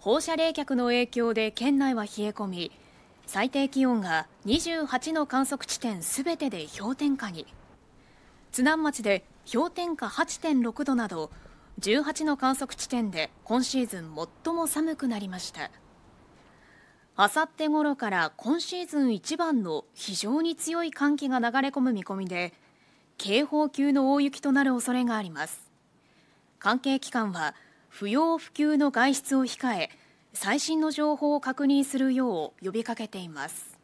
放射冷却の影響で県内は冷え込み最低気温が28の観測地点すべてで氷点下に津南町で氷点下8.6度など18の観測地点で今シーズン最も寒くなりましたあさってごろから今シーズン一番の非常に強い寒気が流れ込む見込みで警報級の大雪となる恐れがあります関係機関は不要不急の外出を控え最新の情報を確認するよう呼びかけています。